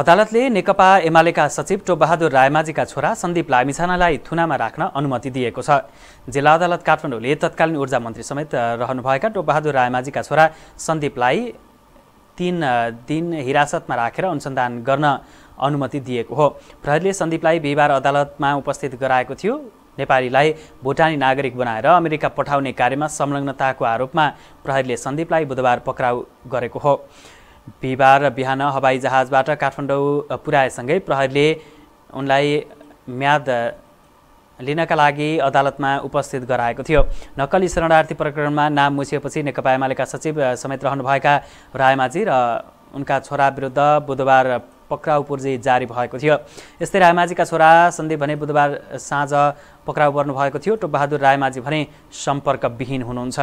अदालतले नेकपा एमालेका सचिव टोबहादुर रायमाझीका छोरा सन्दीप लामिछानालाई थुनामा राख्न अनुमति दिएको छ जिल्ला अदालत काठमाडौँले तत्कालीन ऊर्जा मन्त्री समेत रहनुभएका टोबहादुर रायमाझीका छोरा सन्दीपलाई तिन दिन हिरासतमा राखेर अनुसन्धान गर्न अनुमति दिएको हो प्रहरीले सन्दीपलाई बिहिबार अदालतमा उपस्थित गराएको थियो नेपालीलाई भुटानी नागरिक बनाएर अमेरिका पठाउने कार्यमा संलग्नताको आरोपमा प्रहरीले सन्दीपलाई बुधबार पक्राउ गरेको हो बिहिबार बिहान हवाई जहाजबाट काठमाडौँ पुर्याएसँगै प्रहरीले उनलाई म्याद लिनका लागि अदालतमा उपस्थित गराएको थियो नक्कली शरणार्थी प्रकरणमा नाम मुछिएपछि नेकपा एमालेका सचिव समेत रहनुभएका रायमाझी र उनका छोरा विरुद्ध बुधबार पक्राउ पूर्जी जारी भएको थियो यस्तै रायमाझीका छोरा सन्दीप भने बुधबार साँझ पक्राउ पर्नुभएको थियो टोपबहादुर रायमाझी भने सम्पर्कविहीन हुनुहुन्छ